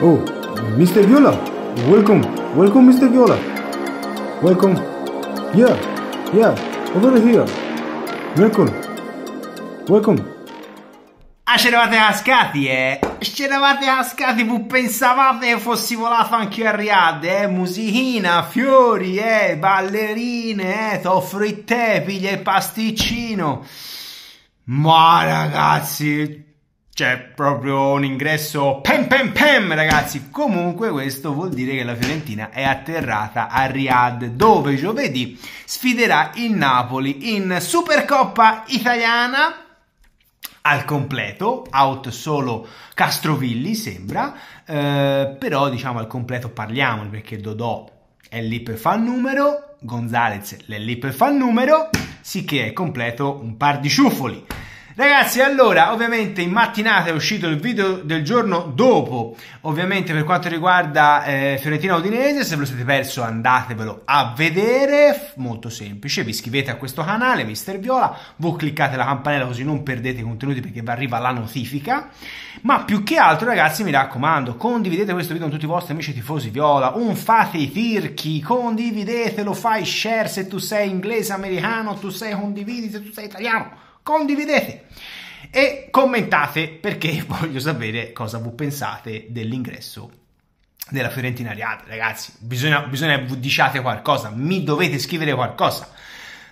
Oh, Mr. Viola, welcome, welcome, Mr. Viola. Welcome. Yeah, yeah, over here. Welcome. Welcome. Ah, ce c'eravate cascati, eh? Ce C'eravate cascati, voi pensavate che fossi volato anche a Riyadh, eh? Musichina, fiori, eh? Ballerine, eh? T'offro il tè, piglia il pasticcino. Ma ragazzi, c'è proprio un ingresso pem pem pem, ragazzi. Comunque, questo vuol dire che la Fiorentina è atterrata a Riyadh, dove giovedì sfiderà il Napoli in Supercoppa italiana al completo, out solo Castrovilli sembra, eh, però diciamo al completo parliamo perché Dodò è lì per far numero, Gonzalez è lì per far numero, sicché è completo un par di ciufoli. Ragazzi, allora, ovviamente in mattinata è uscito il video del giorno dopo, ovviamente per quanto riguarda eh, Fiorentina Udinese, se ve lo siete perso andatevelo a vedere, molto semplice, vi iscrivete a questo canale, Mister Viola, voi cliccate la campanella così non perdete i contenuti perché vi arriva la notifica, ma più che altro ragazzi mi raccomando, condividete questo video con tutti i vostri amici tifosi Viola, un fate i tirchi, condividetelo, fai share se tu sei inglese, americano, tu sei condividi se tu sei italiano condividete e commentate perché voglio sapere cosa voi pensate dell'ingresso della Fiorentina Ariate. Ragazzi, bisogna, bisogna che diciate qualcosa, mi dovete scrivere qualcosa.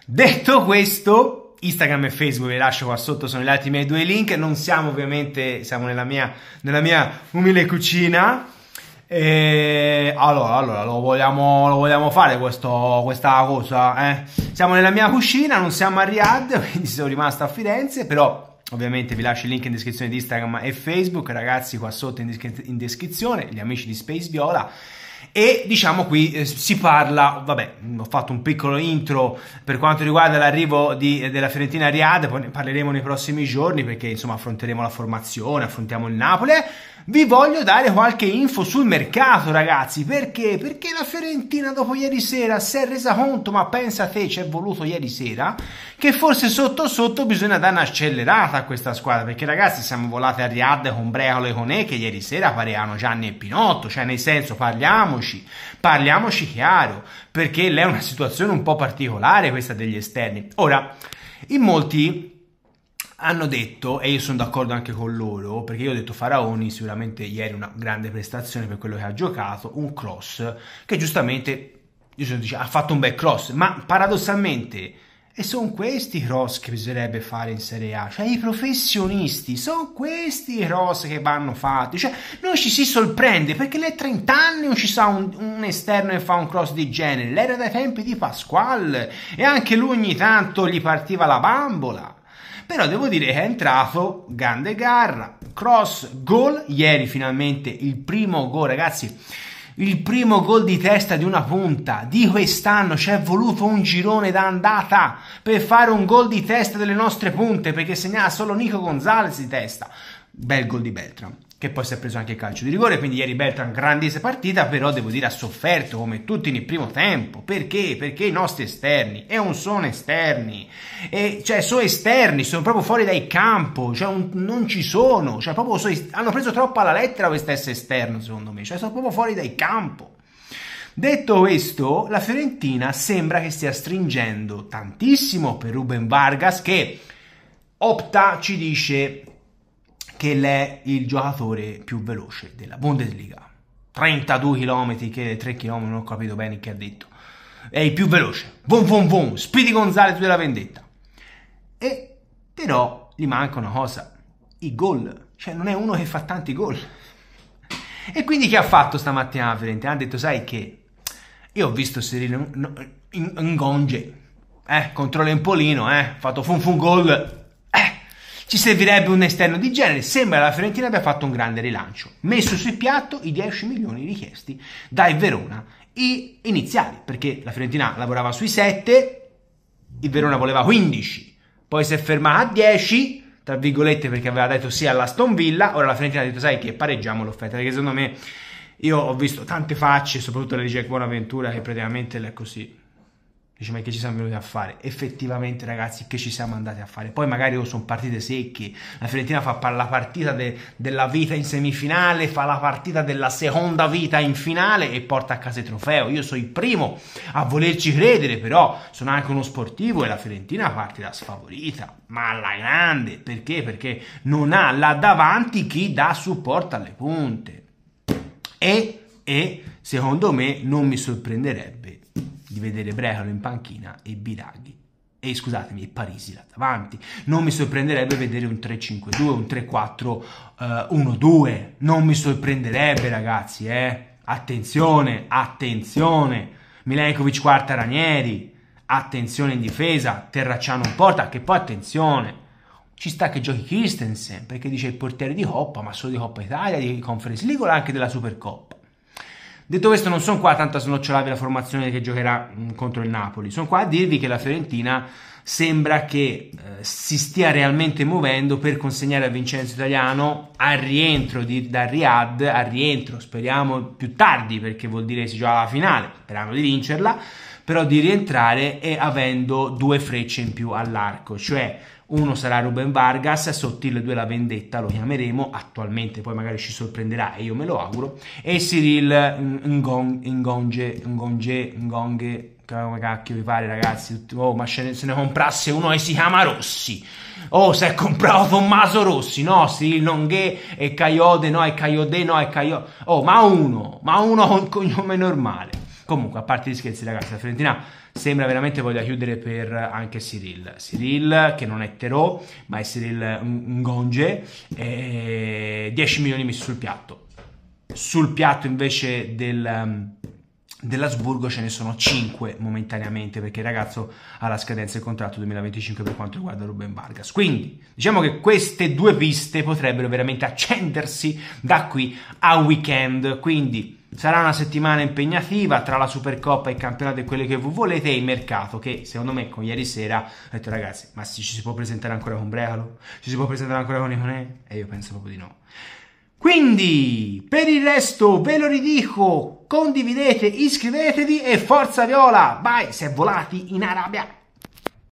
Detto questo, Instagram e Facebook vi lascio qua sotto, sono gli altri miei due link. Non siamo ovviamente, siamo nella mia, nella mia umile cucina e allora, allora lo, vogliamo, lo vogliamo fare questo, questa cosa. Eh? Siamo nella mia cucina, non siamo a Riyadh, quindi sono rimasto a Firenze, però Ovviamente vi lascio il link in descrizione di Instagram e Facebook, ragazzi qua sotto in, descri in descrizione, gli amici di Space Viola e diciamo qui eh, si parla, vabbè, ho fatto un piccolo intro per quanto riguarda l'arrivo della Fiorentina a Riad, poi ne parleremo nei prossimi giorni perché insomma affronteremo la formazione, affrontiamo il Napoli. Vi voglio dare qualche info sul mercato, ragazzi, perché? Perché la Fiorentina dopo ieri sera si è resa conto, ma pensa te, ci è voluto ieri sera, che forse sotto sotto bisogna dare un'accelerata a questa squadra, perché ragazzi siamo volati a Riad con Brecolo e Conè che ieri sera pareano Gianni e Pinotto, cioè nel senso parliamo parliamoci, parliamoci chiaro, perché è una situazione un po' particolare questa degli esterni. Ora, in molti hanno detto, e io sono d'accordo anche con loro, perché io ho detto Faraoni sicuramente ieri una grande prestazione per quello che ha giocato, un cross che giustamente dice, ha fatto un bel cross, ma paradossalmente e sono questi i cross che bisognerebbe fare in Serie A, cioè i professionisti, sono questi i cross che vanno fatti, cioè non ci si sorprende perché le 30 anni non ci sa un, un, esterno che fa un cross di genere, l'era dai tempi di Pasquale e anche lui ogni tanto gli partiva la bambola. Però devo dire che è entrato grande garra, cross, gol, ieri finalmente il primo gol ragazzi il primo gol di testa di una punta di quest'anno ci è voluto un girone d'andata per fare un gol di testa delle nostre punte perché segnava solo Nico Gonzalez di testa bel gol di Beltram che poi si è preso anche il calcio di rigore, quindi ieri Beltran grandissima partita, però devo dire ha sofferto come tutti nel primo tempo, perché? Perché i nostri esterni, e non sono esterni, e cioè sono esterni, sono proprio fuori dai campo, cioè un, non ci sono, cioè proprio so, hanno preso troppo alla lettera questo essere esterno secondo me, cioè sono proprio fuori dai campo. Detto questo, la Fiorentina sembra che stia stringendo tantissimo per Ruben Vargas che opta, ci dice che è il giocatore più veloce della Bundesliga. 32 km, che 3 km, non ho capito bene che ha detto. È il più veloce. Von von von, Speedy Gonzalez della vendetta. E però gli manca una cosa, i gol. Cioè non è uno che fa tanti gol. E quindi che ha fatto stamattina la Fiorente? Ha detto, sai che io ho visto Cyril Ngonge, eh, contro l'Empolino, eh, ha fatto fun fun gol, ci servirebbe un esterno di genere, sembra la Fiorentina abbia fatto un grande rilancio, messo sul piatto i 10 milioni richiesti dai Verona i iniziali, perché la Fiorentina lavorava sui 7, il Verona voleva 15, poi si è fermata a 10, tra virgolette perché aveva detto sì alla Stonvilla. ora la Fiorentina ha detto sai che pareggiamo l'offerta, perché secondo me io ho visto tante facce, soprattutto le di Buonaventura che praticamente è così, Dici, ma che ci siamo venuti a fare? Effettivamente, ragazzi, che ci siamo andati a fare? Poi magari sono partite secche. La Fiorentina fa la partita de, della vita in semifinale, fa la partita della seconda vita in finale e porta a casa il trofeo. Io sono il primo a volerci credere, però sono anche uno sportivo e la Fiorentina parte da sfavorita, ma alla grande. Perché? Perché non ha là davanti chi dà supporto alle punte. E, e secondo me non mi sorprenderebbe di vedere Brehalo in panchina e Biraghi e scusatemi, Parisi là davanti. Non mi sorprenderebbe vedere un 3-5-2, un 3-4-1-2. Eh, uh, non mi sorprenderebbe, ragazzi, eh. Attenzione, attenzione. Milenkovic quarta Ranieri. Attenzione in difesa, Terracciano in porta, che poi attenzione. Ci sta che giochi Christensen, perché dice il portiere di Coppa, ma solo di Coppa Italia, di Conference League o anche della Supercoppa. Detto questo, non sono qua tanto a snocciolarvi la formazione che giocherà mm, contro il Napoli, sono qua a dirvi che la Fiorentina sembra che eh, si stia realmente muovendo per consegnare a Vincenzo Italiano al rientro di, da Riyadh, al rientro speriamo più tardi perché vuol dire che si gioca la finale, sperando di vincerla, però di rientrare e avendo due frecce in più all'arco, cioè uno sarà Ruben Vargas, Sottile 2 la vendetta, lo chiameremo attualmente, poi magari ci sorprenderà e io me lo auguro, e Cyril Ngonge, Ngonge, Ngonge, come cacchio vi pare ragazzi, oh ma se ne, comprasse uno e si chiama Rossi, oh se è comprato Tommaso Rossi, no Cyril Nonghe e Caiode, no e Caiode, no e Caiode, oh ma uno, ma uno con cognome normale. Comunque, a parte gli scherzi ragazzi, la Fiorentina sembra veramente voglia chiudere per anche Cyril. Cyril che non è Terò, ma è Cyril Ngonge, 10 milioni messi sul piatto. Sul piatto invece del mm, dell'Asburgo ce ne sono 5 momentaneamente perché il ragazzo ha la scadenza del contratto 2025 per quanto riguarda Ruben Vargas. Quindi Diciamo che queste due piste potrebbero veramente accendersi da qui a weekend, quindi sarà una settimana impegnativa tra la Supercoppa e il campionato e quelle che voi volete e il mercato che secondo me con ieri sera ho detto ragazzi ma ci si può presentare ancora con Brealo? Ci si può presentare ancora con Iconè? E io penso proprio di no. Quindi, per il resto ve lo ridico, condividete, iscrivetevi e forza viola! Vai, è volati in Arabia!